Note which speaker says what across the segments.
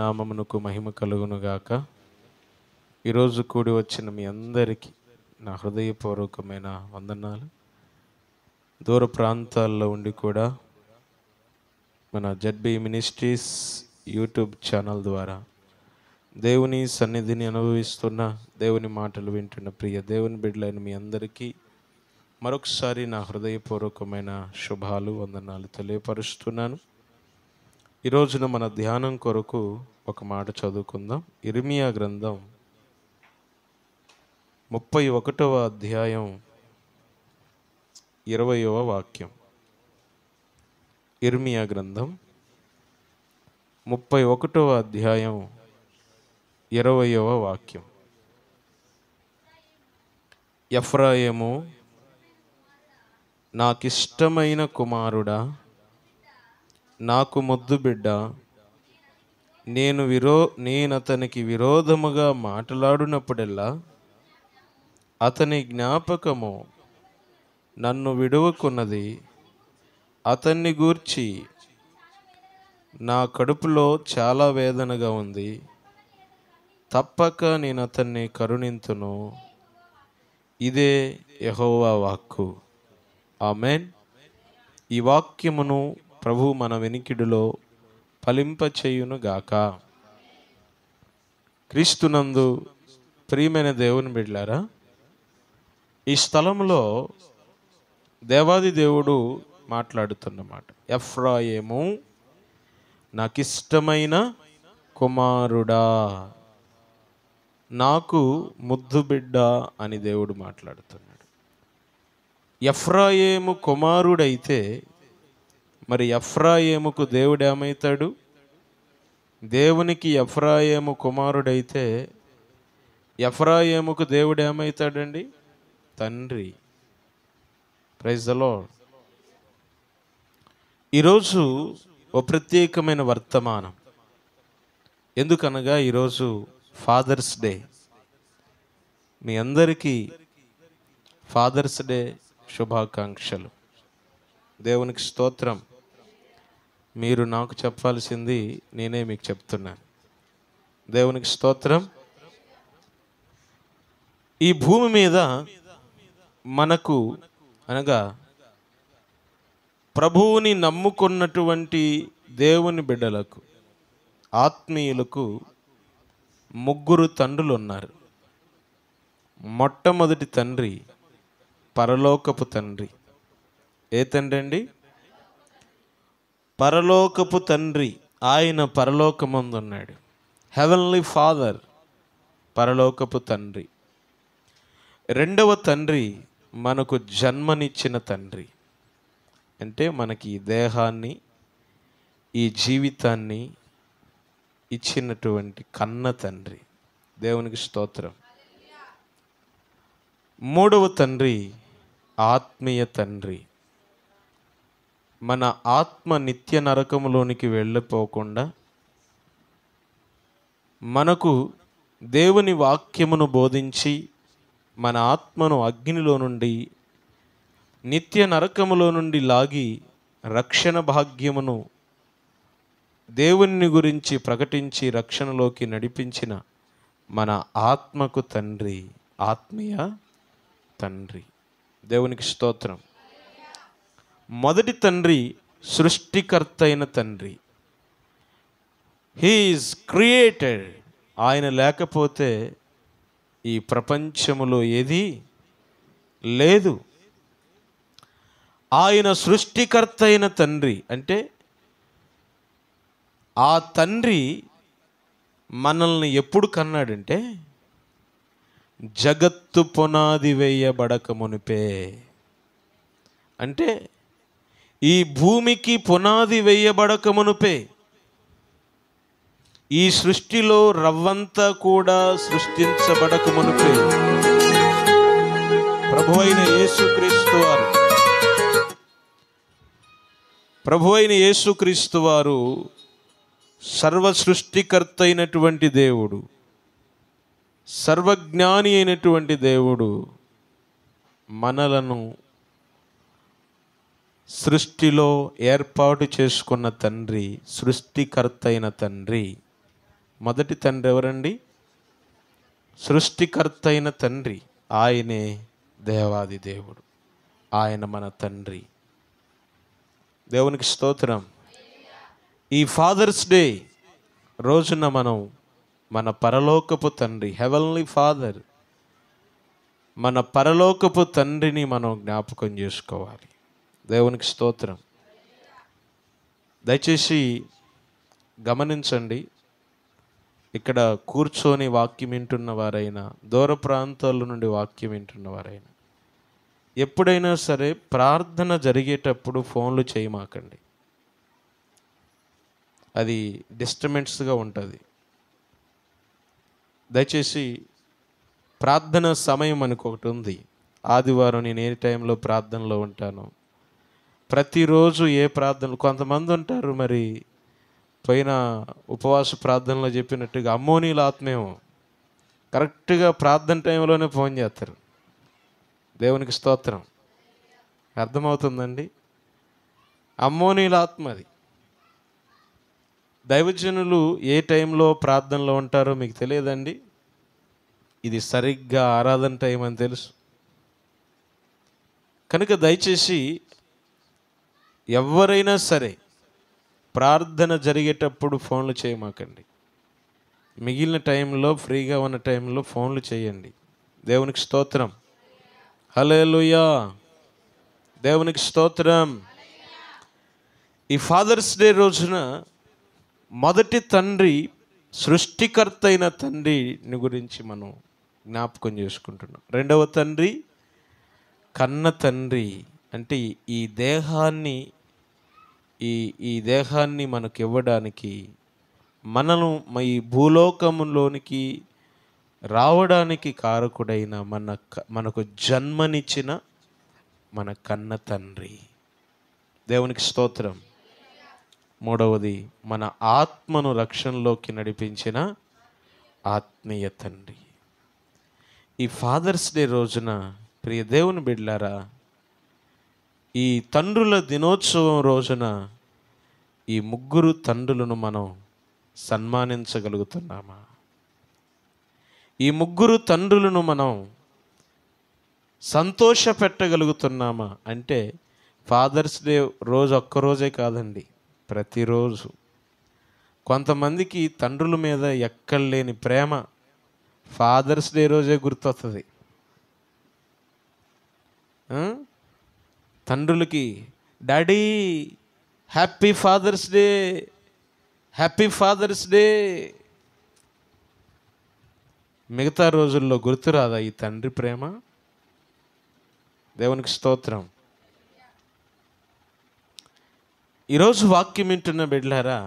Speaker 1: నామమునకు మహిమ కలుగునుగాక ఈరోజు కూడి వచ్చిన మీ అందరికీ నా హృదయపూర్వకమైన వందనాలు దూర ప్రాంతాల్లో ఉండి కూడా మన జడ్బీ మినిస్ట్రీస్ యూట్యూబ్ ఛానల్ ద్వారా దేవుని సన్నిధిని అనుభవిస్తున్న దేవుని మాటలు వింటున్న ప్రియ దేవుని బిడ్డలైన మీ అందరికీ మరొకసారి నా హృదయపూర్వకమైన శుభాలు వందనాలు తెలియపరుస్తున్నాను ఈరోజున మన ధ్యానం కొరకు ఒక మాట చదువుకుందాం ఇర్మియా గ్రంథం ముప్పై ఒకటవ అధ్యాయం ఇరవయవ వాక్యం ఇర్మియా గ్రంథం ముప్పై ఒకటవ అధ్యాయం ఇరవయవ వాక్యం ఎఫ్రాయము నాకిష్టమైన కుమారుడా నాకు ముద్దు బిడ్డ నేను విరో నేను అతనికి విరోధముగా మాట్లాడినప్పుడెల్లా అతని జ్ఞాపకము నన్ను విడువకున్నది అతన్ని గూర్చి నా కడుపులో చాలా వేదనగా ఉంది తప్పక నేను అతన్ని కరుణింతును ఇదే యహోవా వాక్కు ఆమెన్ ఈ వాక్యమును ప్రభు మన వెనికిడిలో ఫలింపచేయునుగాక క్రీస్తునందు ప్రియమైన దేవుని బిడ్లారా ఈ స్థలంలో దేవాది దేవుడు మాట్లాడుతున్నమాట ఎఫ్రాయేము నాకిష్టమైన కుమారుడా నాకు ముద్దు బిడ్డ అని దేవుడు మాట్లాడుతున్నాడు ఎఫ్రాయేము కుమారుడైతే మరి ఎఫ్రాయేముకు దేవుడు ఏమవుతాడు దేవునికి ఎఫ్రాయేము కుమారుడైతే ఎఫ్రాయేముకు దేవుడు ఏమవుతాడండి తండ్రి ప్రైజ్ ఈరోజు ఓ ప్రత్యేకమైన వర్తమానం ఎందుకనగా ఈరోజు ఫాదర్స్ డే మీ అందరికీ ఫాదర్స్ డే శుభాకాంక్షలు దేవునికి స్తోత్రం మీరు నాకు చెప్పాల్సింది నేనే మీకు చెప్తున్నాను దేవునికి స్తోత్రం ఈ భూమి మీద మనకు అనగా ప్రభువుని నమ్ముకున్నటువంటి దేవుని బిడ్డలకు ఆత్మీయులకు ముగ్గురు తండ్రులు ఉన్నారు మొట్టమొదటి తండ్రి పరలోకపు తండ్రి ఏ తండ్రి అండి పరలోకపు తండ్రి ఆయన పరలోకమందున్నాడు హెవెన్లీ ఫాదర్ పరలోకపు తండ్రి రెండవ తండ్రి మనకు జన్మనిచ్చిన తండ్రి అంటే మనకి ఈ దేహాన్ని ఈ జీవితాన్ని ఇచ్చినటువంటి కన్న తండ్రి దేవునికి స్తోత్రం మూడవ తండ్రి ఆత్మీయ తండ్రి మన ఆత్మ నిత్య నరకములోనికి వెళ్ళిపోకుండా మనకు దేవుని వాక్యమును బోధించి మన ఆత్మను అగ్నిలో నుండి నిత్య నరకములో నుండి లాగి రక్షణ భాగ్యమును దేవుని గురించి ప్రకటించి రక్షణలోకి నడిపించిన మన ఆత్మకు తండ్రి ఆత్మీయ తండ్రి దేవునికి స్తోత్రం మొదటి తండ్రి సృష్టికర్త అయిన తండ్రి హీఈస్ క్రియేటెడ్ ఆయన లేకపోతే ఈ ప్రపంచములో ఏది లేదు ఆయన సృష్టికర్త అయిన తండ్రి అంటే ఆ తండ్రి మనల్ని ఎప్పుడు కన్నాడంటే జగత్తు పునాది వేయబడక మునిపే అంటే ఈ భూమికి పునాది వేయబడకమునుపే ఈ సృష్టిలో రవ్వంతా కూడా సృష్టించబడకమునుపే ప్రభు అయిన యేసుక్రీస్తు వారు ప్రభు అయిన యేసుక్రీస్తు వారు సర్వ సృష్టికర్త అయినటువంటి దేవుడు సర్వజ్ఞాని అయినటువంటి దేవుడు మనలను సృష్టిలో ఏర్పాటు చేసుకున్న తండ్రి సృష్టికర్త అయిన తండ్రి మొదటి తండ్రి ఎవరండి సృష్టికర్త అయిన తండ్రి ఆయనే దేవాది దేవుడు ఆయన మన తండ్రి దేవునికి స్తోత్రం ఈ ఫాదర్స్ డే రోజున మనం మన పరలోకపు తండ్రి హెవెన్లీ ఫాదర్ మన పరలోకపు తండ్రిని మనం జ్ఞాపకం చేసుకోవాలి దేవునికి స్తోత్రం దయచేసి గమనించండి ఇక్కడ కూర్చొని వాక్యం వింటున్న వారైనా దూర ప్రాంతాల నుండి వాక్యం వింటున్న వారైనా ఎప్పుడైనా సరే ప్రార్థన జరిగేటప్పుడు ఫోన్లు చేయమాకండి అది డిస్టర్బెన్స్గా ఉంటుంది దయచేసి ప్రార్థన సమయం అనుకోటి ఉంది ఆదివారం నేను ఏ టైంలో ప్రార్థనలో ఉంటాను ప్రతిరోజు ఏ ప్రార్థనలు కొంతమంది ఉంటారు మరి పైన ఉపవాస ప్రార్థనలో చెప్పినట్టుగా అమ్మోనీల ఆత్మేమో కరెక్ట్గా ప్రార్థన టైంలోనే ఫోన్ చేస్తారు దేవునికి స్తోత్రం అర్థమవుతుందండి అమ్మోనీల ఆత్మ అది దైవజనులు ఏ టైంలో ప్రార్థనలో ఉంటారో మీకు తెలియదండి ఇది సరిగ్గా ఆరాధన టైం అని తెలుసు కనుక దయచేసి ఎవరైనా సరే ప్రార్థన జరిగేటప్పుడు ఫోన్లు చేయమాకండి మిగిలిన టైంలో ఫ్రీగా ఉన్న టైంలో ఫోన్లు చేయండి దేవునికి స్తోత్రం హలేలుయా దేవునికి స్తోత్రం ఈ ఫాదర్స్ డే రోజున మొదటి తండ్రి సృష్టికర్త అయిన తండ్రిని గురించి మనం జ్ఞాపకం చేసుకుంటున్నాం రెండవ తండ్రి కన్న తండ్రి అంటే ఈ దేహాన్ని ఈ ఈ దేహాన్ని మనకు ఇవ్వడానికి మనను ఈ భూలోకంలోనికి రావడానికి కారకుడైన మన మనకు జన్మనిచ్చిన మన కన్న తండ్రి దేవునికి స్తోత్రం మూడవది మన ఆత్మను రక్షణలోకి నడిపించిన ఆత్మీయ తండ్రి ఈ ఫాదర్స్ డే రోజున ప్రియ దేవుని బిడ్లారా ఈ తండ్రుల దినోత్సవం రోజున ఈ ముగ్గురు తండ్రులను మనం సన్మానించగలుగుతున్నామా ఈ ముగ్గురు తండ్రులను మనం సంతోష పెట్టగలుగుతున్నామా అంటే ఫాదర్స్ డే రోజు ఒక్కరోజే కాదండి ప్రతిరోజు కొంతమందికి తండ్రుల మీద ఎక్కడ లేని ప్రేమ ఫాదర్స్ డే రోజే గుర్తొస్తుంది తండ్రులకి daddy happy Father's Day happy Father's Day మిగతా రోజుల్లో గుర్తురాదా ఈ తండ్రి ప్రేమ దేవునికి స్తోత్రం ఈరోజు వాక్యం వింటున్న బిడ్లారా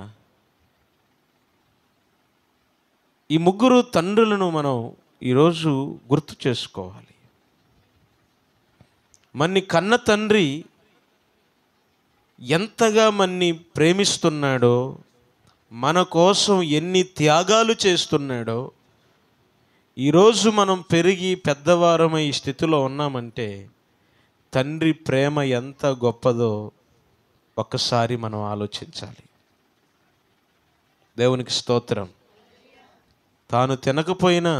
Speaker 1: ఈ ముగ్గురు తండ్రులను మనం ఈరోజు గుర్తు చేసుకోవాలి మన్ని కన్న తండ్రి ఎంతగా మన్ని ప్రేమిస్తున్నాడో మన కోసం ఎన్ని త్యాగాలు చేస్తున్నాడో ఈరోజు మనం పెరిగి పెద్దవారమై స్థితిలో ఉన్నామంటే తండ్రి ప్రేమ ఎంత గొప్పదో ఒక్కసారి మనం ఆలోచించాలి దేవునికి స్తోత్రం తాను తినకపోయినా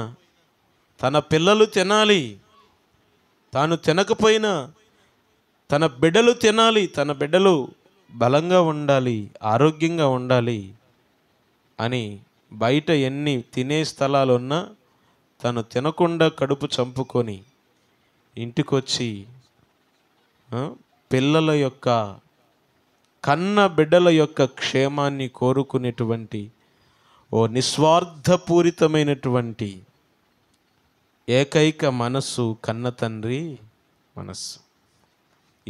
Speaker 1: తన పిల్లలు తినాలి తాను తినకపోయినా తన బిడ్డలు తినాలి తన బిడ్డలు బలంగా ఉండాలి ఆరోగ్యంగా ఉండాలి అని బయట ఎన్ని తినే స్థలాలు ఉన్నా తను తినకుండా కడుపు చంపుకొని ఇంటికొచ్చి పిల్లల యొక్క కన్న బిడ్డల యొక్క క్షేమాన్ని కోరుకునేటువంటి ఓ నిస్వార్థపూరితమైనటువంటి ఏకైక మనస్సు కన్న తండ్రి మనస్సు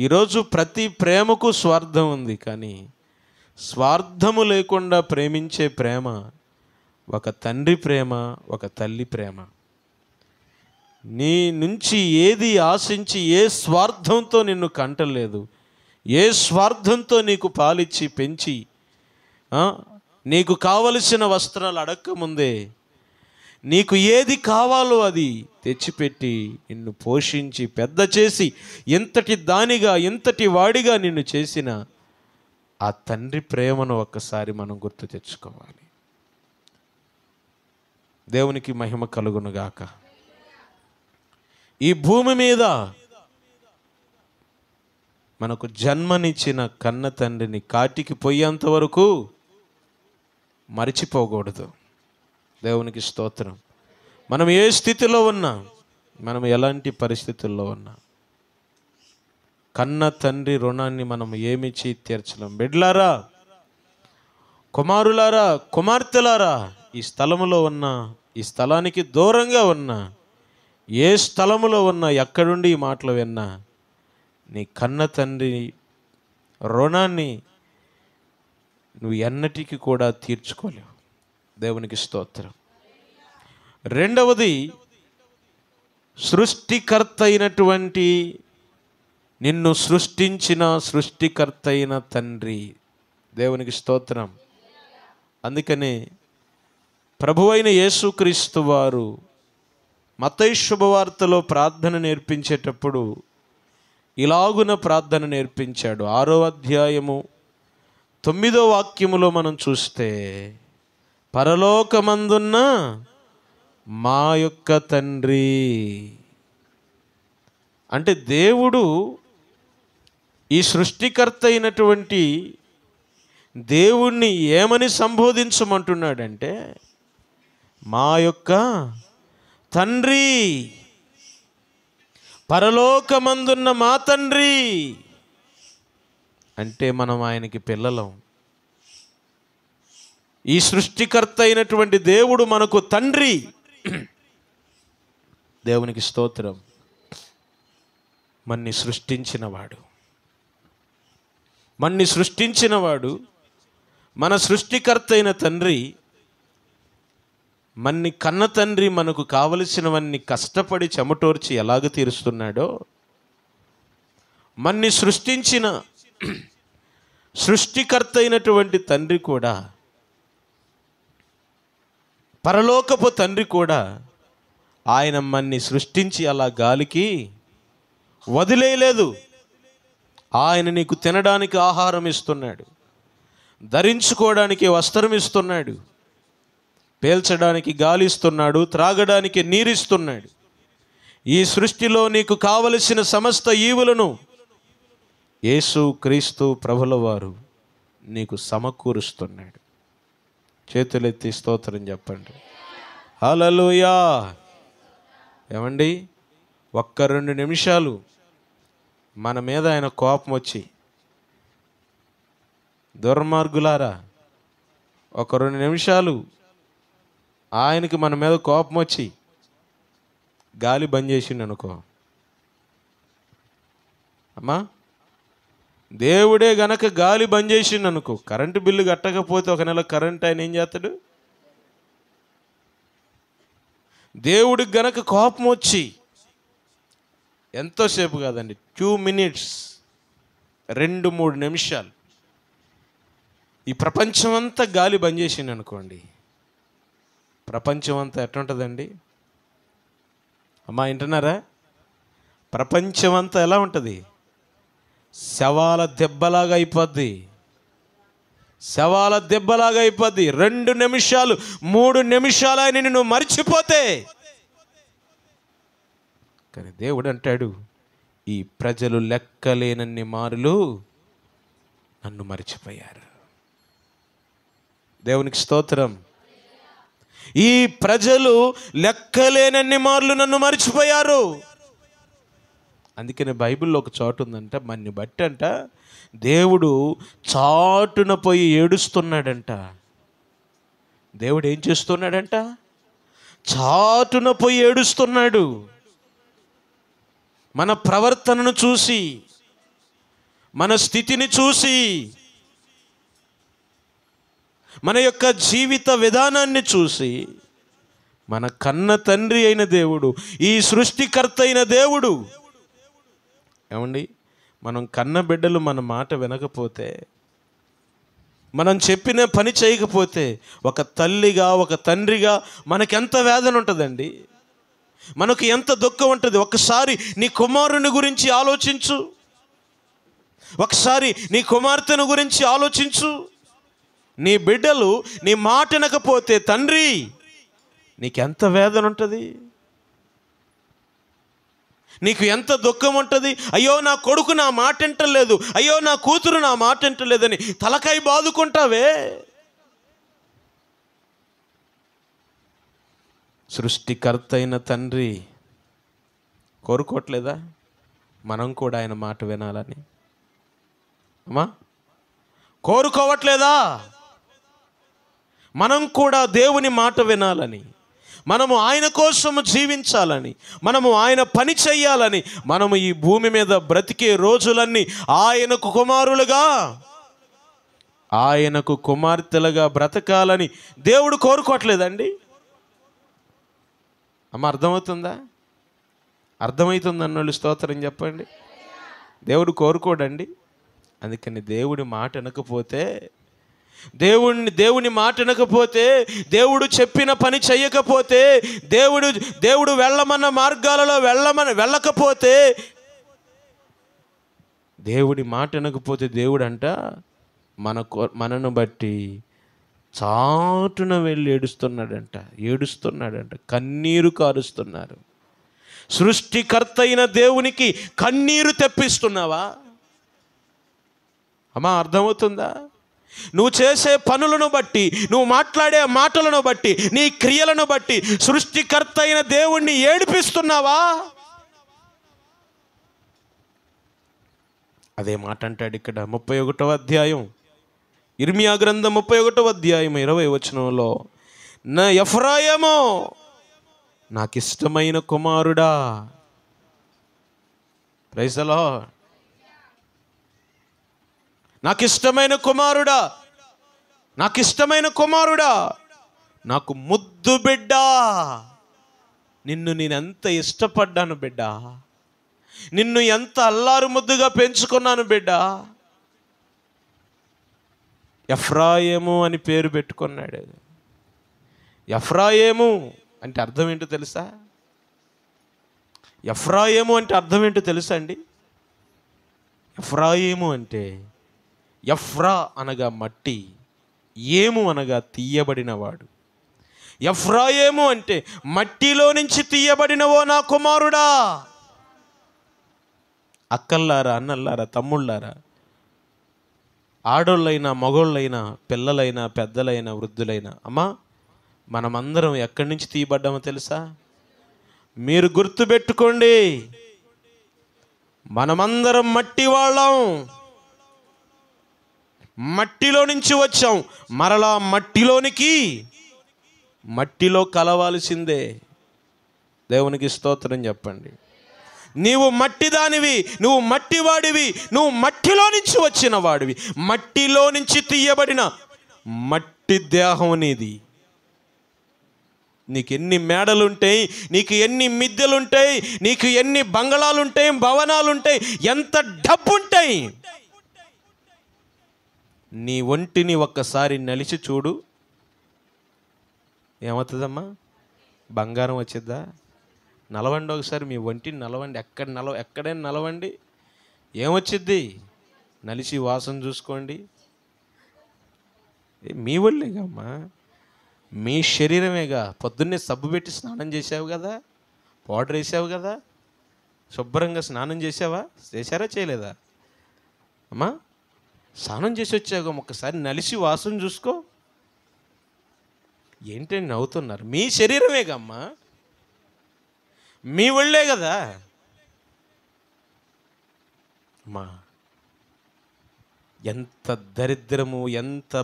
Speaker 1: ఈరోజు ప్రతి ప్రేమకు స్వార్థం ఉంది కానీ స్వార్థము లేకుండా ప్రేమించే ప్రేమ ఒక తండ్రి ప్రేమ ఒక తల్లి ప్రేమ నీ నుంచి ఏది ఆశించి ఏ స్వార్థంతో నిన్ను కంటలేదు ఏ స్వార్థంతో నీకు పాలిచ్చి పెంచి నీకు కావలసిన వస్త్రాలు అడక్కముందే నీకు ఏది కావాలో అది తెచ్చిపెట్టి నిన్ను పోషించి పెద్ద చేసి ఎంతటి దానిగా ఎంతటి వాడిగా నిన్ను చేసిన ఆ తండ్రి ప్రేమను ఒక్కసారి మనం గుర్తు తెచ్చుకోవాలి దేవునికి మహిమ కలుగునుగాక ఈ భూమి మీద మనకు జన్మనిచ్చిన కన్న తండ్రిని కాటికి పోయేంత వరకు మరిచిపోకూడదు దేవునికి స్తోత్రం మనం ఏ స్థితిలో ఉన్నా మనం ఎలాంటి పరిస్థితుల్లో ఉన్నా కన్న తండ్రి రుణాన్ని మనం ఏమిచ్చి తీర్చలేం బిడ్లారా కుమారులారా కుమార్తెలారా ఈ స్థలములో ఉన్న ఈ స్థలానికి దూరంగా ఉన్న ఏ స్థలములో ఉన్న ఎక్కడుండి ఈ మాటలు విన్నా నీ కన్న తండ్రి రుణాన్ని నువ్వు ఎన్నటికీ కూడా తీర్చుకోలేవు దేవునికి స్తోత్రం రెండవది సృష్టికర్త అయినటువంటి నిన్ను సృష్టించిన సృష్టికర్త అయిన తండ్రి దేవునికి స్తోత్రం అందుకనే ప్రభు అయిన యేసుక్రీస్తు వారు మతై శుభవార్తలో ప్రార్థన నేర్పించేటప్పుడు ఇలాగున ప్రార్థన నేర్పించాడు ఆరో అధ్యాయము తొమ్మిదో వాక్యములో మనం చూస్తే పరలోకమందున్న మా యొక్క తండ్రి అంటే దేవుడు ఈ సృష్టికర్త అయినటువంటి దేవుణ్ణి ఏమని సంబోధించమంటున్నాడంటే మా యొక్క తండ్రి పరలోకమందున్న మా తండ్రి అంటే మనం ఆయనకి పిల్లలం ఈ సృష్టికర్త అయినటువంటి దేవుడు మనకు తండ్రి దేవునికి స్తోత్రం మన్ని సృష్టించినవాడు మన్ని సృష్టించినవాడు మన సృష్టికర్త అయిన తండ్రి మన్ని కన్న తండ్రి మనకు కావలసినవన్నీ కష్టపడి చెమటోర్చి ఎలాగ తీరుస్తున్నాడో మన్ని సృష్టించిన సృష్టికర్త అయినటువంటి తండ్రి కూడా పరలోకపు తండ్రి కూడా ఆయన మన్ని సృష్టించి అలా గాలికి వదిలేయలేదు ఆయన నీకు తినడానికి ఆహారం ఇస్తున్నాడు ధరించుకోవడానికి వస్త్రం ఇస్తున్నాడు పేల్చడానికి గాలి ఇస్తున్నాడు త్రాగడానికి నీరిస్తున్నాడు ఈ సృష్టిలో నీకు కావలసిన సమస్త ఈవులను యేసు క్రీస్తు వారు నీకు సమకూరుస్తున్నాడు చేతులెత్తి స్తోత్రం చెప్పండి హలలుయా ఏమండి ఒక్క రెండు నిమిషాలు మన మీద ఆయన కోపం వచ్చి దుర్మార్గులారా ఒక రెండు నిమిషాలు ఆయనకి మన మీద కోపం వచ్చి గాలి బంద్ చేసిండనుకో అనుకో అమ్మా దేవుడే గనక గాలి బంద్ చేసిండు అనుకో కరెంటు బిల్లు కట్టకపోతే ఒక నెల కరెంట్ ఆయన ఏం చేస్తాడు దేవుడికి గనక కోపం వచ్చి ఎంతోసేపు కాదండి టూ మినిట్స్ రెండు మూడు నిమిషాలు ఈ ప్రపంచం అంతా గాలి బంద్ చేసిండు అనుకోండి ప్రపంచం అంతా ఉంటుందండి అమ్మా వింటున్నారా ప్రపంచం అంతా ఎలా ఉంటుంది శవాల దెబ్బలాగా అయిపోద్ది శవాల దెబ్బలాగా అయిపోద్ది రెండు నిమిషాలు మూడు నిమిషాలు ఆయన నువ్వు మర్చిపోతే కానీ దేవుడు అంటాడు ఈ ప్రజలు లెక్కలేనన్ని మారులు నన్ను మర్చిపోయారు దేవునికి స్తోత్రం ఈ ప్రజలు లెక్కలేనన్ని మార్లు నన్ను మర్చిపోయారు అందుకనే బైబిల్లో ఒక చోటు ఉందంట మన్ని బట్టి అంట దేవుడు చాటున పోయి ఏడుస్తున్నాడంట దేవుడు ఏం చేస్తున్నాడంట చాటున పోయి ఏడుస్తున్నాడు మన ప్రవర్తనను చూసి మన స్థితిని చూసి మన యొక్క జీవిత విధానాన్ని చూసి మన కన్న తండ్రి అయిన దేవుడు ఈ సృష్టికర్త అయిన దేవుడు ఏమండి మనం కన్న బిడ్డలు మన మాట వినకపోతే మనం చెప్పిన పని చేయకపోతే ఒక తల్లిగా ఒక తండ్రిగా మనకెంత వేదన ఉంటుందండి మనకు ఎంత దుఃఖం ఉంటుంది ఒకసారి నీ కుమారుని గురించి ఆలోచించు ఒకసారి నీ కుమార్తెను గురించి ఆలోచించు నీ బిడ్డలు నీ మాట వినకపోతే తండ్రి నీకెంత వేదన ఉంటుంది నీకు ఎంత దుఃఖం ఉంటుంది అయ్యో నా కొడుకు నా మాట వింటలేదు అయ్యో నా కూతురు నా మాట వింటలేదని తలకాయ బాదుకుంటావే సృష్టికర్త అయిన తండ్రి కోరుకోవట్లేదా మనం కూడా ఆయన మాట వినాలని అమ్మా కోరుకోవట్లేదా మనం కూడా దేవుని మాట వినాలని మనము ఆయన కోసము జీవించాలని మనము ఆయన పని చేయాలని మనము ఈ భూమి మీద బ్రతికే రోజులన్నీ ఆయనకు కుమారులుగా ఆయనకు కుమార్తెలుగా బ్రతకాలని దేవుడు కోరుకోవట్లేదండి అమ్మ అర్థమవుతుందా అర్థమవుతుంది అన్నోళ్ళు స్తోత్రం చెప్పండి దేవుడు కోరుకోడండి అందుకని దేవుడి మాట అనకపోతే దేవుణ్ణి దేవుని మాట వినకపోతే దేవుడు చెప్పిన పని చేయకపోతే దేవుడు దేవుడు వెళ్ళమన్న మార్గాలలో వెళ్ళమని వెళ్ళకపోతే దేవుడి మాట వినకపోతే దేవుడు అంట మన మనను బట్టి చాటున వెళ్ళి ఏడుస్తున్నాడంట ఏడుస్తున్నాడంట కన్నీరు కారుస్తున్నారు సృష్టికర్త అయిన దేవునికి కన్నీరు తెప్పిస్తున్నావా అమ్మా అర్థమవుతుందా నువ్వు చేసే పనులను బట్టి నువ్వు మాట్లాడే మాటలను బట్టి నీ క్రియలను బట్టి సృష్టికర్త అయిన దేవుణ్ణి ఏడిపిస్తున్నావా అదే మాట అంటాడు ఇక్కడ ముప్పై ఒకటవ అధ్యాయం ఇర్మియా గ్రంథం ముప్పై ఒకటవ అధ్యాయం ఇరవై వచనంలో నా ఎఫ్రాయమో ఇష్టమైన కుమారుడా ప్రైజలో నాకు ఇష్టమైన కుమారుడా నాకు ఇష్టమైన కుమారుడా నాకు ముద్దు బిడ్డ నిన్ను నేను ఎంత ఇష్టపడ్డాను బిడ్డ నిన్ను ఎంత అల్లారు ముద్దుగా పెంచుకున్నాను బిడ్డ ఎఫ్రాయేము అని పేరు పెట్టుకున్నాడు ఎఫ్రాయేము అంటే అర్థం ఏంటో తెలుసా ఎఫ్రాయేము అంటే అర్థం ఏంటో తెలుసా అండి ఎఫ్రాయేము అంటే ఎఫ్రా అనగా మట్టి ఏము అనగా తీయబడినవాడు ఎఫ్రా ఏము అంటే మట్టిలో నుంచి తీయబడినవో నా కుమారుడా అక్కల్లారా అన్నల్లారా తమ్ముళ్ళారా ఆడోళ్ళైనా మగోళ్ళైనా పిల్లలైనా పెద్దలైనా వృద్ధులైనా అమ్మా మనమందరం ఎక్కడి నుంచి తీయబడ్డామో తెలుసా మీరు గుర్తుపెట్టుకోండి మనమందరం మట్టి వాళ్ళం మట్టిలో నుంచి వచ్చాం మరలా మట్టిలోనికి మట్టిలో కలవాల్సిందే దేవునికి స్తోత్రం చెప్పండి నీవు మట్టి దానివి నువ్వు మట్టి వాడివి నువ్వు మట్టిలో నుంచి వచ్చిన వాడివి మట్టిలో నుంచి తీయబడిన మట్టి దేహం నీది నీకు ఎన్ని మేడలుంటాయి నీకు ఎన్ని మిద్దెలుంటాయి నీకు ఎన్ని బంగళాలుంటాయి భవనాలుంటాయి ఎంత డబ్బుంటాయి నీ ఒంటిని ఒక్కసారి నలిచి చూడు ఏమవుతుందమ్మా బంగారం వచ్చిద్దా నలవండి ఒకసారి మీ ఒంటిని నలవండి ఎక్కడ నల ఎక్కడైనా నలవండి ఏమొచ్చిద్ది నలిచి వాసన చూసుకోండి మీ ఒళ్ళేగమ్మా మీ శరీరమేగా పొద్దున్నే సబ్బు పెట్టి స్నానం చేసావు కదా పౌడర్ వేసావు కదా శుభ్రంగా స్నానం చేసావా చేశారా చేయలేదా అమ్మా స్నానం చేసి వచ్చాక ఒక్కసారి నలిసి వాసన చూసుకో ఏంటని నవ్వుతున్నారు మీ శరీరమే కమ్మ మీ ఒళ్ళే కదా మా ఎంత దరిద్రము ఎంత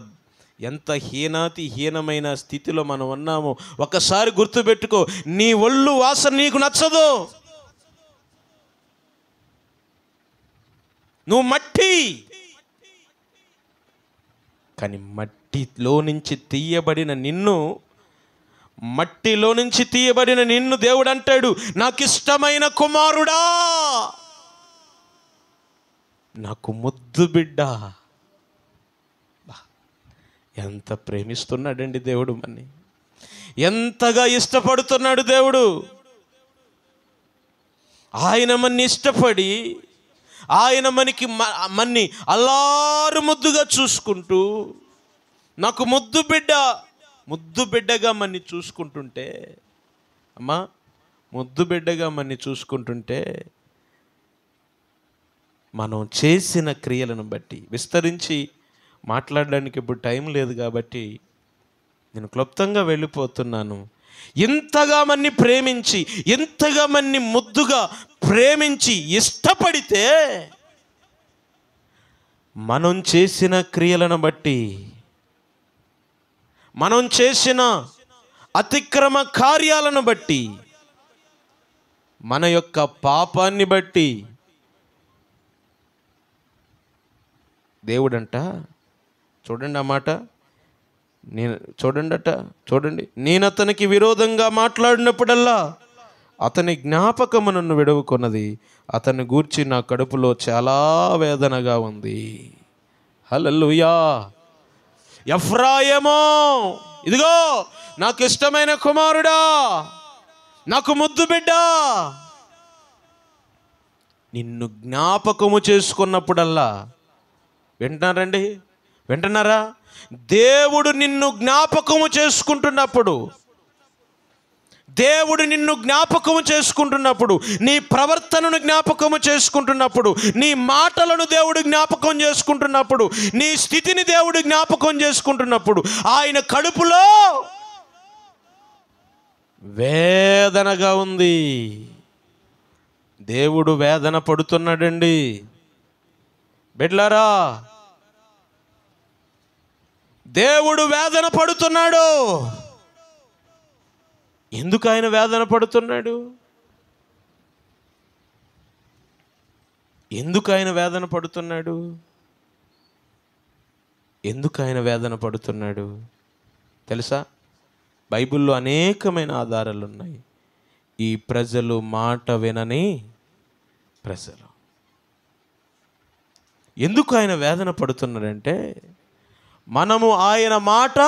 Speaker 1: ఎంత హీనాతి హీనమైన స్థితిలో మనం ఉన్నామో ఒకసారి గుర్తుపెట్టుకో నీ ఒళ్ళు వాసన నీకు నచ్చదు నువ్వు మట్టి కానీ మట్టిలో నుంచి తీయబడిన నిన్ను మట్టిలో నుంచి తీయబడిన నిన్ను దేవుడు అంటాడు నాకు ఇష్టమైన కుమారుడా నాకు ముద్దు బిడ్డ ఎంత ప్రేమిస్తున్నాడండి దేవుడు మన్ని ఎంతగా ఇష్టపడుతున్నాడు దేవుడు ఆయన మన్ని ఇష్టపడి ఆయన మనకి మన్ని అల్లారు ముద్దుగా చూసుకుంటూ నాకు ముద్దు బిడ్డ ముద్దు బిడ్డగా మన్ని చూసుకుంటుంటే అమ్మా ముద్దు బిడ్డగా మన్ని చూసుకుంటుంటే మనం చేసిన క్రియలను బట్టి విస్తరించి మాట్లాడడానికి ఇప్పుడు టైం లేదు కాబట్టి నేను క్లుప్తంగా వెళ్ళిపోతున్నాను ఇంతగా మన్ని ప్రేమించి ఎంతగా మన్ని ముద్దుగా ప్రేమించి ఇష్టపడితే మనం చేసిన క్రియలను బట్టి మనం చేసిన అతిక్రమ కార్యాలను బట్టి మన యొక్క పాపాన్ని బట్టి దేవుడంట చూడండి ఆ మాట నేను చూడండట చూడండి నేను అతనికి విరోధంగా మాట్లాడినప్పుడల్లా అతని జ్ఞాపకము నన్ను విడవుకున్నది అతన్ని గూర్చి నా కడుపులో చాలా వేదనగా ఉంది హలోయా ఎఫ్రాయేమో ఇదిగో నాకు ఇష్టమైన కుమారుడా నాకు ముద్దు బిడ్డ నిన్ను జ్ఞాపకము చేసుకున్నప్పుడల్లా వింటున్నారండి వింటున్నారా దేవుడు నిన్ను జ్ఞాపకము చేసుకుంటున్నప్పుడు దేవుడు నిన్ను జ్ఞాపకము చేసుకుంటున్నప్పుడు నీ ప్రవర్తనను జ్ఞాపకము చేసుకుంటున్నప్పుడు నీ మాటలను దేవుడు జ్ఞాపకం చేసుకుంటున్నప్పుడు నీ స్థితిని దేవుడు జ్ఞాపకం చేసుకుంటున్నప్పుడు ఆయన కడుపులో వేదనగా ఉంది దేవుడు వేదన పడుతున్నాడండి బిడ్లారా దేవుడు వేదన పడుతున్నాడు ఎందుకు ఆయన వేదన పడుతున్నాడు ఎందుకు ఆయన వేదన పడుతున్నాడు ఎందుకు ఆయన వేదన పడుతున్నాడు తెలుసా బైబిల్లో అనేకమైన ఆధారాలు ఉన్నాయి ఈ ప్రజలు మాట వినని ప్రజలు ఎందుకు ఆయన వేదన పడుతున్నాడంటే మనము ఆయన మాట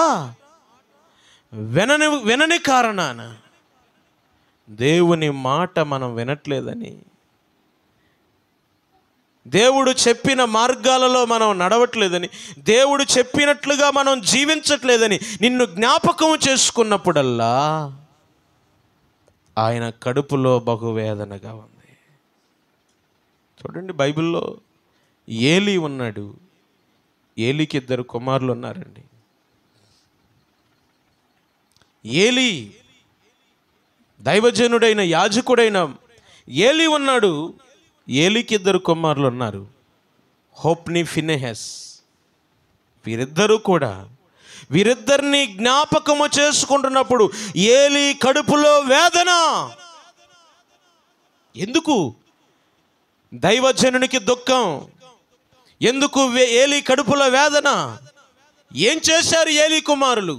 Speaker 1: వినని వినని కారణాన దేవుని మాట మనం వినట్లేదని దేవుడు చెప్పిన మార్గాలలో మనం నడవట్లేదని దేవుడు చెప్పినట్లుగా మనం జీవించట్లేదని నిన్ను జ్ఞాపకం చేసుకున్నప్పుడల్లా ఆయన కడుపులో బహువేదనగా ఉంది చూడండి బైబిల్లో ఏలి ఉన్నాడు ఏలికి ఇద్దరు కుమారులు ఉన్నారండి ఏలి దైవజనుడైన యాజకుడైన ఏలి ఉన్నాడు ఏలికి ఇద్దరు కుమారులు ఉన్నారు హోప్ని ఫినెహెస్ వీరిద్దరూ కూడా వీరిద్దరిని జ్ఞాపకము చేసుకుంటున్నప్పుడు ఏలి కడుపులో వేదన ఎందుకు దైవజనునికి దుఃఖం ఎందుకు ఏలి కడుపుల వేదన ఏం చేశారు ఏలి కుమారులు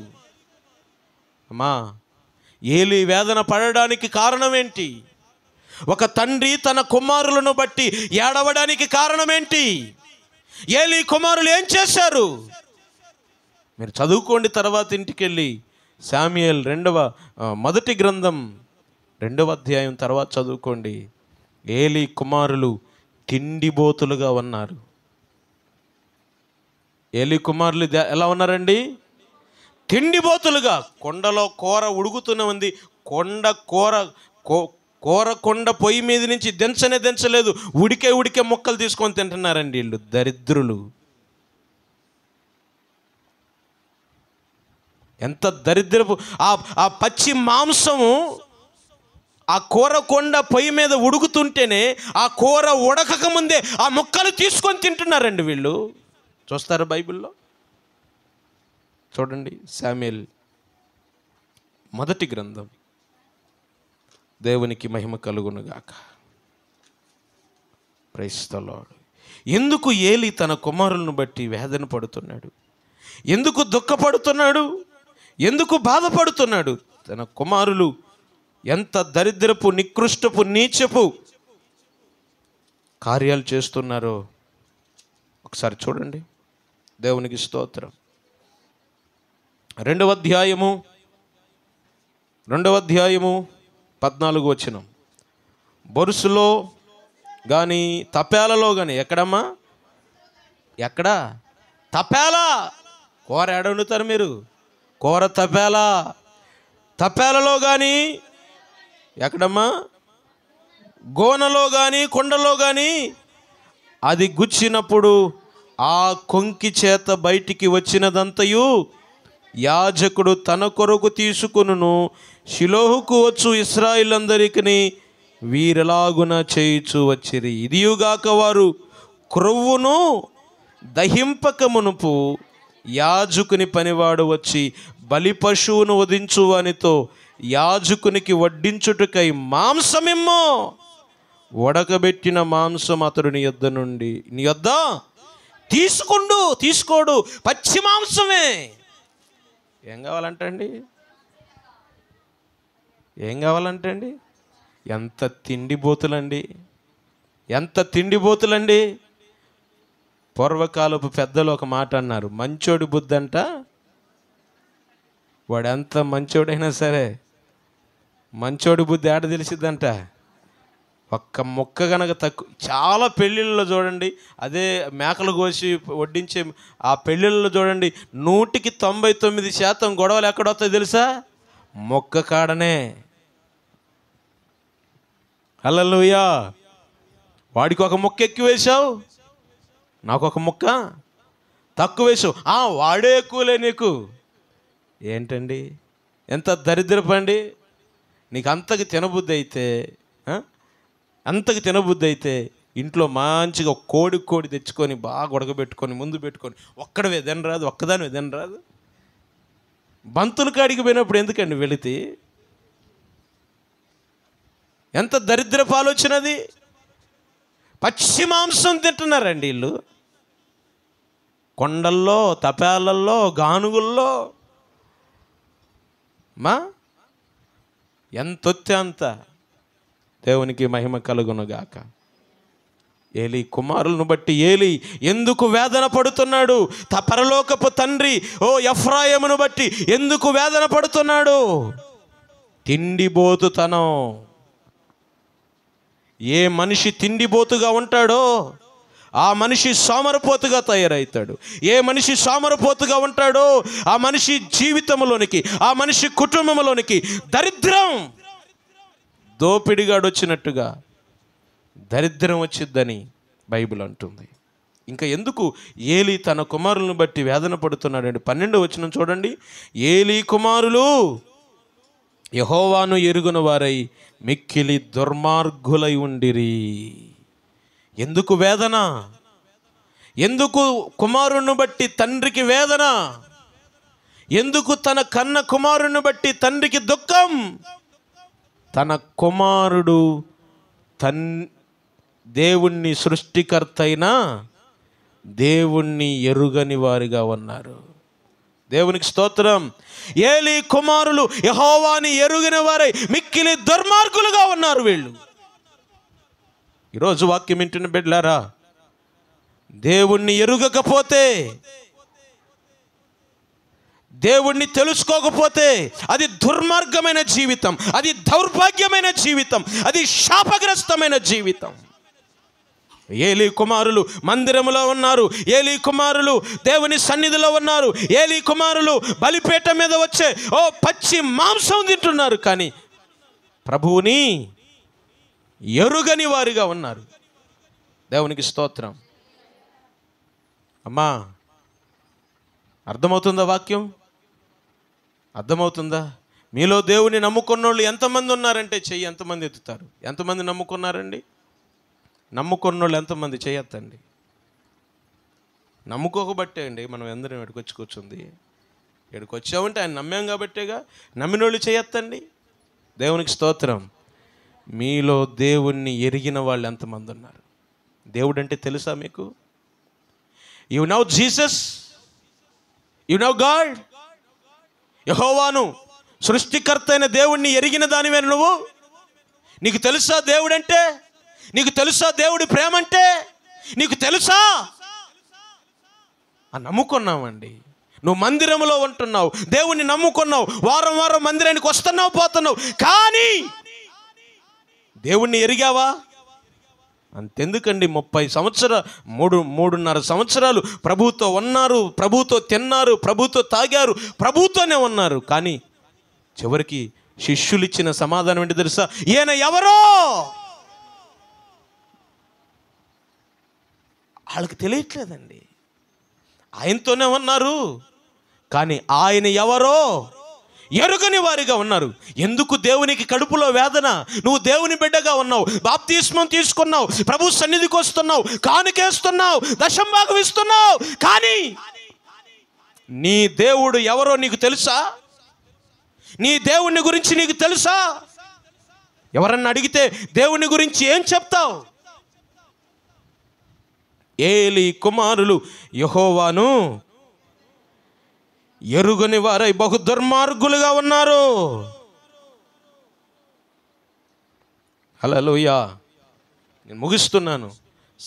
Speaker 1: అమ్మా ఏలి వేదన పడడానికి కారణం ఏంటి ఒక తండ్రి తన కుమారులను బట్టి ఏడవడానికి కారణం ఏంటి ఏలి కుమారులు ఏం చేశారు మీరు చదువుకోండి తర్వాత ఇంటికి వెళ్ళి శామ్యుయల్ రెండవ మొదటి గ్రంథం రెండవ అధ్యాయం తర్వాత చదువుకోండి ఏలి కుమారులు తిండిబోతులుగా ఉన్నారు ఏలి కుమారులు ఎలా ఉన్నారండి తిండిబోతులుగా కొండలో కూర ఉడుగుతూనే ఉంది కొండ కూర కూర కొండ పొయ్యి మీద నుంచి దించనే దించలేదు ఉడికే ఉడికే మొక్కలు తీసుకొని తింటున్నారండి వీళ్ళు దరిద్రులు ఎంత దరిద్రపు ఆ పచ్చి మాంసము ఆ కూర కొండ పొయ్యి మీద ఉడుకుతుంటేనే ఆ కూర ఉడకక ముందే ఆ మొక్కలు తీసుకొని తింటున్నారండి వీళ్ళు చూస్తారా బైబిల్లో చూడండి శామ్యుల్ మొదటి గ్రంథం దేవునికి మహిమ కలుగునుగాక ప్రైస్తలోడు ఎందుకు ఏలి తన కుమారులను బట్టి వేదన పడుతున్నాడు ఎందుకు దుఃఖపడుతున్నాడు ఎందుకు బాధపడుతున్నాడు తన కుమారులు ఎంత దరిద్రపు నికృష్టపు నీచపు కార్యాలు చేస్తున్నారో ఒకసారి చూడండి దేవునికి స్తోత్రం రెండవ అధ్యాయము రెండవ అధ్యాయము పద్నాలుగు వచ్చిన బొరుసులో కానీ తపేలలో కానీ ఎక్కడమ్మా ఎక్కడా తపేలా కూర ఎడవుతారు మీరు కోర తపేలా తపేలలో కానీ ఎక్కడమ్మా గోనలో కానీ కొండలో కానీ అది గుచ్చినప్పుడు ఆ కొంకి చేత బయటికి వచ్చినదంతయు యాజకుడు తన కొరకు తీసుకును శిలోహుకు వచ్చు ఇస్రాయిలందరికీ వీరిలాగున చేయుచు వచ్చిరి ఇదియుగాక వారు క్రొవ్వును దహింపకమునుపు యాజకుని పనివాడు వచ్చి బలి పశువును వధించు అనితో యాజకునికి వడ్డించుటకై మాంసమిమ్మో వడకబెట్టిన మాంసం అతడు నీ యొద్ద నుండి నీ యొద్దా తీసుకుండు తీసుకోడు పచ్చి మాంసమే ఏం కావాలంటండి ఏం కావాలంటండి ఎంత తిండి బోతులండి ఎంత తిండి బోతులండి పూర్వకాలపు పెద్దలు ఒక మాట అన్నారు మంచోడి బుద్ధి అంట వాడెంత మంచోడైనా సరే మంచోడి బుద్ధి ఆడ తెలిసిద్దంట ఒక్క మొక్క కనుక తక్కువ చాలా పెళ్ళిళ్ళలో చూడండి అదే మేకలు కోసి వడ్డించే ఆ పెళ్ళిళ్ళలో చూడండి నూటికి తొంభై తొమ్మిది శాతం గొడవలు ఎక్కడొస్తాయి తెలుసా మొక్క కాడనే అల్లలుయ్యా వాడికి ఒక మొక్క ఎక్కువ వేశావు నాకు ఒక మొక్క తక్కువ వేసావు వాడే ఎక్కువలే నీకు ఏంటండి ఎంత దరిద్రపండి నీకు అంతకు తినబుద్ధి అయితే అంతకు తినబుద్ధి అయితే ఇంట్లో మంచిగా కోడి కోడి తెచ్చుకొని బాగా ఉడకబెట్టుకొని ముందు పెట్టుకొని ఒక్కడవే తినరాదు ఒక్కదాని తినరాదు బంతుల కాడికి పోయినప్పుడు ఎందుకండి వెళితే ఎంత దరిద్ర పాలొచ్చినది పచ్చి పశ్చిమాంసం తింటున్నారండి వీళ్ళు కొండల్లో తపాలల్లో గానుగుల్లో మా ఎంతొత్తే అంత దేవునికి మహిమ కలుగునుగాక ఏలి కుమారులను బట్టి ఏలి ఎందుకు వేదన పడుతున్నాడు త పరలోకపు తండ్రి ఓ ఎఫ్రాయమును బట్టి ఎందుకు వేదన పడుతున్నాడు తిండిబోతుతనం ఏ మనిషి తిండిబోతుగా ఉంటాడో ఆ మనిషి సోమరపోతుగా తయారవుతాడు ఏ మనిషి సోమరపోతుగా ఉంటాడో ఆ మనిషి జీవితంలోనికి ఆ మనిషి కుటుంబంలోనికి దరిద్రం దోపిడిగాడు వచ్చినట్టుగా దరిద్రం వచ్చిద్దని బైబిల్ అంటుంది ఇంకా ఎందుకు ఏలి తన కుమారులను బట్టి వేదన పడుతున్నాడండి పన్నెండు వచ్చిన చూడండి ఏలి కుమారులు యహోవాను ఎరుగున వారై మిక్కిలి దుర్మార్గులై ఉండిరి ఎందుకు వేదన ఎందుకు కుమారుణ్ణి బట్టి తండ్రికి వేదన ఎందుకు తన కన్న కుమారుణ్ణి బట్టి తండ్రికి దుఃఖం తన కుమారుడు తన్ దేవుణ్ణి సృష్టికర్తైన దేవుణ్ణి ఎరుగని వారిగా ఉన్నారు దేవునికి స్తోత్రం ఏలి కుమారులు యహోవాని ఎరుగిన వారై మిక్కిలి దుర్మార్గులుగా ఉన్నారు వీళ్ళు ఈరోజు వాక్యం ఇంటిని బిడ్లారా దేవుణ్ణి ఎరుగకపోతే దేవుణ్ణి తెలుసుకోకపోతే అది దుర్మార్గమైన జీవితం అది దౌర్భాగ్యమైన జీవితం అది శాపగ్రస్తమైన జీవితం ఏలీ కుమారులు మందిరంలో ఉన్నారు ఏలీ కుమారులు దేవుని సన్నిధిలో ఉన్నారు ఏలీ కుమారులు బలిపేట మీద వచ్చే ఓ పచ్చి మాంసం తింటున్నారు కానీ ప్రభువుని ఎరుగని వారిగా ఉన్నారు దేవునికి స్తోత్రం అమ్మా అర్థమవుతుందా వాక్యం అర్థమవుతుందా మీలో దేవుని నమ్ముకున్నోళ్ళు ఎంతమంది ఉన్నారంటే చెయ్యి ఎంతమంది ఎత్తుతారు ఎంతమంది నమ్ముకున్నారండి నమ్ముకున్నోళ్ళు ఎంతమంది చేయొద్దండి నమ్ముకోకబట్టే అండి మనం ఎందరం ఎడుకొచ్చి కూర్చుంది ఎడుకొచ్చామంటే ఆయన నమ్మాం కాబట్టేగా నమ్మినోళ్ళు చేయొత్తండి దేవునికి స్తోత్రం మీలో దేవుణ్ణి ఎరిగిన వాళ్ళు ఎంతమంది ఉన్నారు దేవుడు అంటే తెలుసా మీకు you know Jesus you know God యహోవాను సృష్టికర్త అయిన దేవుణ్ణి ఎరిగిన దానివే నువ్వు నీకు తెలుసా దేవుడంటే నీకు తెలుసా దేవుడి ప్రేమ అంటే నీకు తెలుసా అని నమ్ముకున్నామండి నువ్వు మందిరంలో ఉంటున్నావు దేవుణ్ణి నమ్ముకున్నావు వారం వారం మందిరానికి వస్తున్నావు పోతున్నావు కానీ దేవుణ్ణి ఎరిగావా అంతెందుకండి ముప్పై సంవత్సర మూడు మూడున్నర సంవత్సరాలు ప్రభుతో ఉన్నారు ప్రభుతో తిన్నారు ప్రభుతో తాగారు ప్రభుతోనే ఉన్నారు కానీ చివరికి శిష్యులు ఇచ్చిన సమాధానం ఏంటి తెలుసా ఈయన ఎవరో వాళ్ళకి తెలియట్లేదండి ఆయనతోనే ఉన్నారు కానీ ఆయన ఎవరో ఎరుగని వారిగా ఉన్నారు ఎందుకు దేవునికి కడుపులో వేదన నువ్వు దేవుని బిడ్డగా ఉన్నావు బాప్తీష్మం తీసుకున్నావు ప్రభు సన్నిధికి వస్తున్నావు కానుకేస్తున్నావు దశంభాగమిస్తున్నావు కానీ నీ దేవుడు ఎవరో నీకు తెలుసా నీ దేవుని గురించి నీకు తెలుసా ఎవరన్నా అడిగితే దేవుని గురించి ఏం చెప్తావు ఏలి కుమారులు యహోవాను ఎరుగని వారై బహు దుర్మార్గులుగా ఉన్నారు హలో లోయా నేను ముగిస్తున్నాను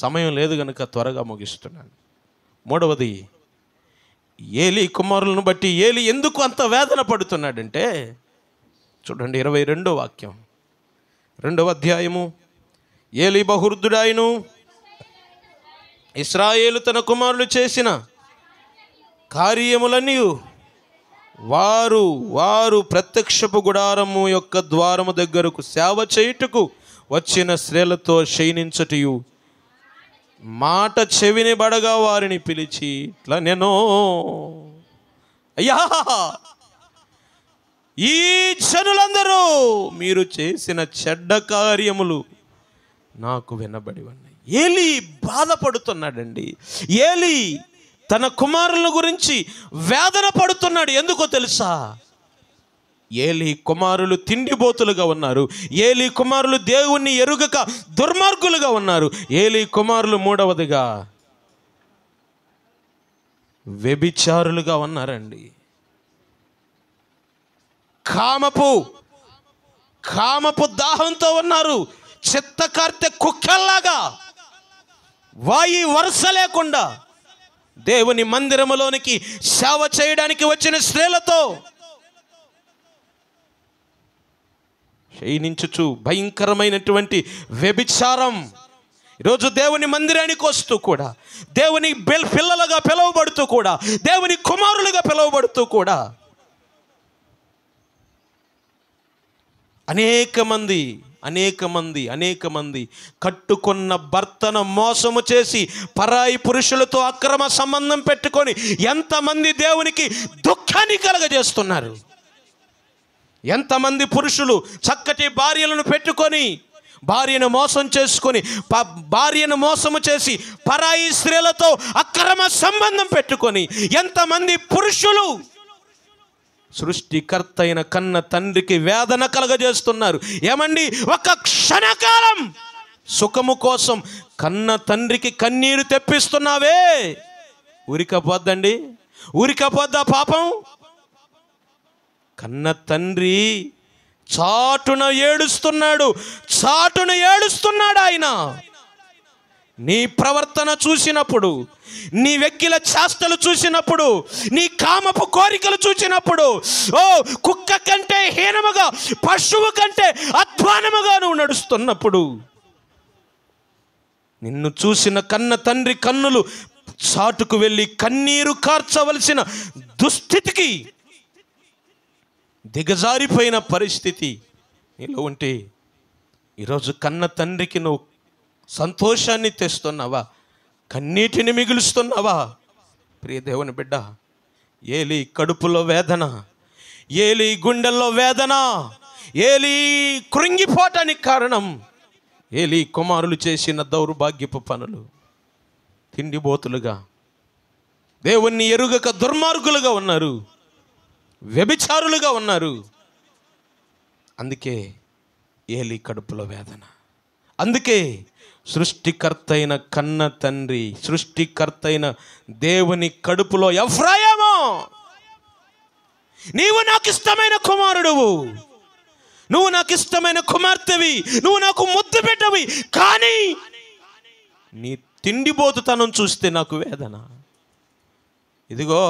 Speaker 1: సమయం లేదు కనుక త్వరగా ముగిస్తున్నాను మూడవది ఏలి కుమారులను బట్టి ఏలి ఎందుకు అంత వేదన పడుతున్నాడంటే చూడండి ఇరవై రెండో వాక్యం రెండవ అధ్యాయము ఏలి బహుర్దుడాయను ఇస్రాయేలు తన కుమారులు చేసిన కార్యములన్నీ వారు వారు ప్రత్యక్షపు గుడారము యొక్క ద్వారము దగ్గరకు సేవ చేయుటకు వచ్చిన స్త్రీలతో క్షీణించటియు మాట చెవిని బడగా వారిని పిలిచి ఇట్లా నేను అయ్యా ఈ జనులందరూ మీరు చేసిన చెడ్డ కార్యములు నాకు వినబడి ఉన్నాయి ఏలి బాధపడుతున్నాడండి ఏలి తన కుమారుల గురించి వేదన పడుతున్నాడు ఎందుకో తెలుసా ఏలి కుమారులు తిండిబోతులుగా ఉన్నారు ఏలి కుమారులు దేవుణ్ణి ఎరుగక దుర్మార్గులుగా ఉన్నారు ఏలి కుమారులు మూడవదిగా వ్యభిచారులుగా ఉన్నారండి కామపు కామపు దాహంతో ఉన్నారు చిత్తకార్తె కుక్కల్లాగా వాయి వరుస లేకుండా దేవుని మందిరములోనికి సేవ చేయడానికి వచ్చిన స్త్రీలతో క్షయించుచు భయంకరమైనటువంటి వ్యభిచారం ఈరోజు దేవుని మందిరానికి వస్తూ కూడా దేవుని పిల్లలుగా పిలువబడుతూ కూడా దేవుని కుమారులుగా పిలువబడుతూ కూడా అనేక మంది అనేక మంది అనేక మంది కట్టుకున్న భర్తను మోసము చేసి పరాయి పురుషులతో అక్రమ సంబంధం పెట్టుకొని ఎంతమంది దేవునికి దుఃఖాన్ని కలగజేస్తున్నారు ఎంతమంది పురుషులు చక్కటి భార్యలను పెట్టుకొని భార్యను మోసం చేసుకొని భార్యను మోసము చేసి పరాయి స్త్రీలతో అక్రమ సంబంధం పెట్టుకొని ఎంతమంది పురుషులు సృష్టికర్త అయిన కన్న తండ్రికి వేదన కలగజేస్తున్నారు ఏమండి ఒక క్షణకాలం సుఖము కోసం కన్న తండ్రికి కన్నీరు తెప్పిస్తున్నావే ఉరికపోద్దండి ఉరికపోద్దా పాపం కన్న తండ్రి చాటున ఏడుస్తున్నాడు చాటున ఏడుస్తున్నాడు ఆయన నీ ప్రవర్తన చూసినప్పుడు నీ వెక్కిల చేష్టలు చూసినప్పుడు నీ కామపు కోరికలు చూసినప్పుడు ఓ కుక్క కంటే హీనముగా పశువు కంటే అధ్వానముగా నువ్వు నడుస్తున్నప్పుడు నిన్ను చూసిన కన్న తండ్రి కన్నులు చాటుకు వెళ్ళి కన్నీరు కార్చవలసిన దుస్థితికి దిగజారిపోయిన పరిస్థితి నీలో ఉంటే ఈరోజు కన్న తండ్రికి నువ్వు సంతోషాన్ని తెస్తున్నావా కన్నీటిని మిగులుస్తున్నావా ప్రియ దేవుని బిడ్డ ఏలి కడుపులో వేదన ఏలి గుండెల్లో వేదన ఏలి కృంగిపోటానికి కారణం ఏలి కుమారులు చేసిన దౌర్భాగ్యపు పనులు తిండిబోతులుగా దేవుణ్ణి ఎరుగక దుర్మార్గులుగా ఉన్నారు వ్యభిచారులుగా ఉన్నారు అందుకే ఏలి కడుపులో వేదన అందుకే సృష్టికర్త అయిన కన్న తండ్రి సృష్టికర్త అయిన దేవుని కడుపులో ఎఫ్రాయము నీవు నాకు ఇష్టమైన కుమారుడువు నువ్వు నాకు ఇష్టమైన కుమార్తెవి నువ్వు నాకు ముద్దు పెట్టవి కానీ నీ తిండిబోతుతనం చూస్తే నాకు వేదన ఇదిగో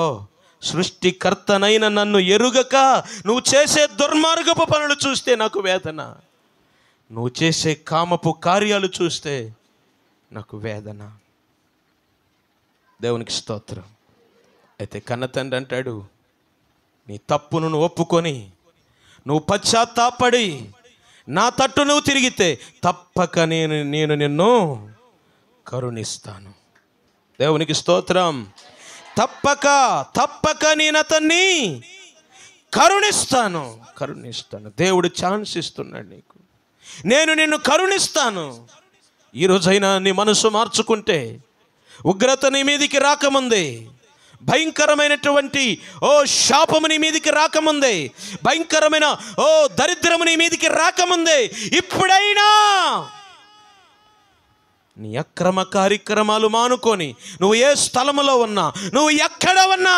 Speaker 1: సృష్టికర్తనైన నన్ను ఎరుగక నువ్వు చేసే దుర్మార్గపు పనులు చూస్తే నాకు వేదన నువ్వు చేసే కామపు కార్యాలు చూస్తే నాకు వేదన దేవునికి స్తోత్రం అయితే కన్నతండ్రి అంటాడు నీ తప్పును నువ్వు ఒప్పుకొని నువ్వు పశ్చాత్తాపడి నా తట్టు నువ్వు తిరిగితే తప్పక నేను నేను నిన్ను కరుణిస్తాను దేవునికి స్తోత్రం తప్పక తప్పక నేను అతన్ని కరుణిస్తాను కరుణిస్తాను దేవుడు ఛాన్స్ ఇస్తున్నాడు నీకు నేను నిన్ను కరుణిస్తాను ఈరోజైనా నీ మనసు మార్చుకుంటే ఉగ్రత నీ మీదికి రాకముందే భయంకరమైనటువంటి ఓ శాపము నీ మీదికి రాకముందే భయంకరమైన ఓ దరిద్రము నీ మీదికి రాకముందే ఇప్పుడైనా నీ అక్రమ కార్యక్రమాలు మానుకొని నువ్వు ఏ స్థలంలో ఉన్నా నువ్వు ఎక్కడ ఉన్నా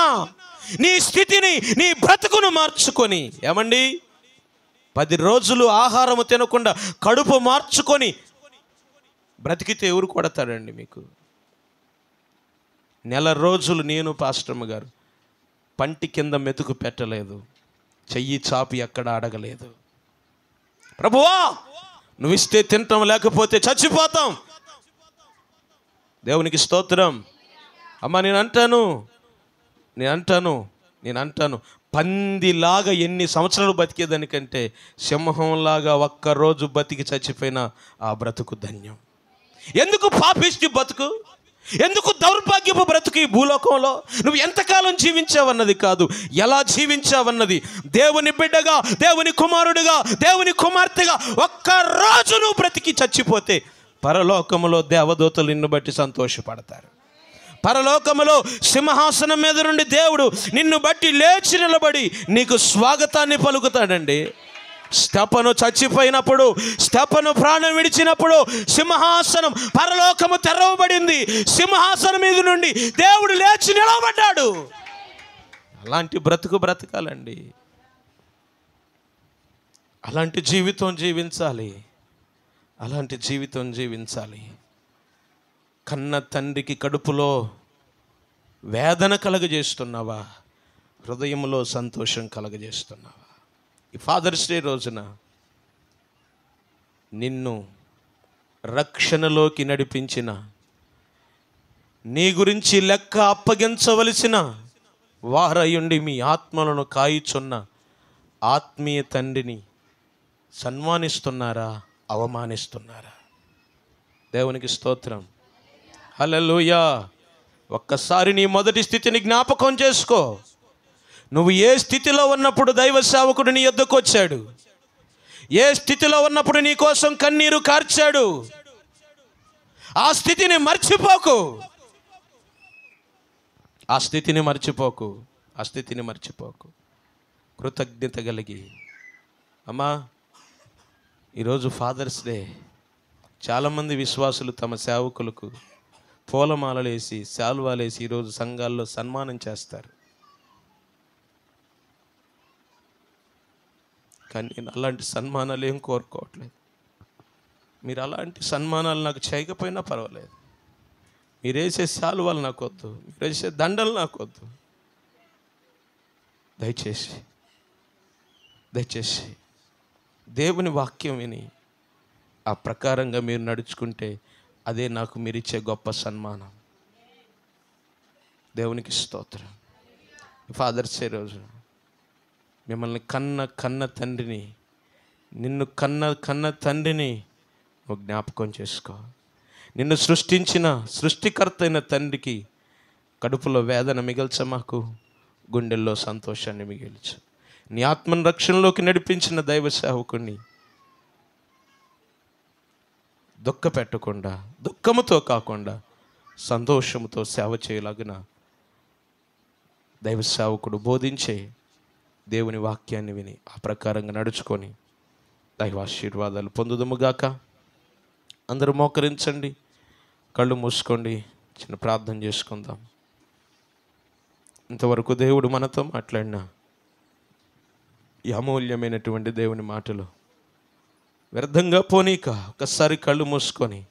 Speaker 1: నీ స్థితిని నీ బ్రతుకును మార్చుకొని ఏమండి పది రోజులు ఆహారము తినకుండా కడుపు మార్చుకొని బ్రతికితే ఎవరు కొడతాడండి మీకు నెల రోజులు నేను పాస్టమ్మ గారు పంటి కింద మెతుకు పెట్టలేదు చెయ్యి చాపి ఎక్కడ అడగలేదు ప్రభువా నువ్వు ఇస్తే తింటాం లేకపోతే చచ్చిపోతాం దేవునికి స్తోత్రం అమ్మ నేను అంటాను నేను అంటాను నేను అంటాను పందిలాగా ఎన్ని సంవత్సరాలు బతికేదానికంటే సింహంలాగా ఒక్కరోజు బతికి చచ్చిపోయిన ఆ బ్రతుకు ధన్యం ఎందుకు పాపిష్టి బతుకు ఎందుకు దౌర్భాగ్యపు బ్రతుకు ఈ భూలోకంలో నువ్వు ఎంతకాలం జీవించావన్నది కాదు ఎలా జీవించావన్నది దేవుని బిడ్డగా దేవుని కుమారుడిగా దేవుని కుమార్తెగా ఒక్కరోజు నువ్వు బ్రతికి చచ్చిపోతే పరలోకంలో దేవదూతలు నిన్ను బట్టి సంతోషపడతారు పరలోకములో సింహాసనం మీద నుండి దేవుడు నిన్ను బట్టి లేచి నిలబడి నీకు స్వాగతాన్ని పలుకుతాడండి స్తపను చచ్చిపోయినప్పుడు స్తపను ప్రాణం విడిచినప్పుడు సింహాసనం పరలోకము తెరవబడింది సింహాసనం మీద నుండి దేవుడు లేచి నిలవబడ్డాడు అలాంటి బ్రతుకు బ్రతకాలండి అలాంటి జీవితం జీవించాలి అలాంటి జీవితం జీవించాలి కన్న తండ్రికి కడుపులో వేదన కలగజేస్తున్నావా హృదయంలో సంతోషం కలగజేస్తున్నావా ఈ ఫాదర్స్ డే రోజున నిన్ను రక్షణలోకి నడిపించిన నీ గురించి లెక్క అప్పగించవలసిన వారయుండి మీ ఆత్మలను కాయిచున్న ఆత్మీయ తండ్రిని సన్మానిస్తున్నారా అవమానిస్తున్నారా దేవునికి స్తోత్రం హలో ఒక్కసారి నీ మొదటి స్థితిని జ్ఞాపకం చేసుకో నువ్వు ఏ స్థితిలో ఉన్నప్పుడు దైవ సేవకుడు నీ ఎద్దుకు వచ్చాడు ఏ స్థితిలో ఉన్నప్పుడు నీ కోసం కన్నీరు కార్చాడు ఆ స్థితిని మర్చిపోకు ఆ స్థితిని మర్చిపోకు ఆ స్థితిని మర్చిపోకు కృతజ్ఞత కలిగి అమ్మా ఈరోజు ఫాదర్స్ డే చాలామంది విశ్వాసులు తమ సేవకులకు పూలమాలలేసి వేసి ఈరోజు సంఘాల్లో సన్మానం చేస్తారు కానీ నేను అలాంటి సన్మానాలు ఏం కోరుకోవట్లేదు మీరు అలాంటి సన్మానాలు నాకు చేయకపోయినా పర్వాలేదు మీరేసే శాలువాలు నాకు వద్దు మీరేసే దండలు నాకు వద్దు దయచేసి దయచేసి దేవుని వాక్యం విని ఆ ప్రకారంగా మీరు నడుచుకుంటే అదే నాకు మీరు ఇచ్చే గొప్ప సన్మానం దేవునికి స్తోత్రం ఫాదర్స్ డే రోజు మిమ్మల్ని కన్న కన్న తండ్రిని నిన్ను కన్న కన్న తండ్రిని నువ్వు జ్ఞాపకం చేసుకో నిన్ను సృష్టించిన సృష్టికర్త అయిన తండ్రికి కడుపులో వేదన మిగిల్చ మాకు గుండెల్లో సంతోషాన్ని మిగిల్చు నీ ఆత్మను రక్షణలోకి నడిపించిన దైవ సేవకుని దుఃఖ పెట్టకుండా దుఃఖముతో కాకుండా సంతోషముతో సేవ చేయలాగిన దైవ సేవకుడు బోధించే దేవుని వాక్యాన్ని విని ఆ ప్రకారంగా నడుచుకొని దైవాశీర్వాదాలు పొందుదముగాక అందరూ మోకరించండి కళ్ళు మూసుకోండి చిన్న ప్రార్థన చేసుకుందాం ఇంతవరకు దేవుడు మనతో మాట్లాడిన ఈ అమూల్యమైనటువంటి దేవుని మాటలు వ్యర్థంగా పోనీక ఒకసారి కళ్ళు మూసుకొని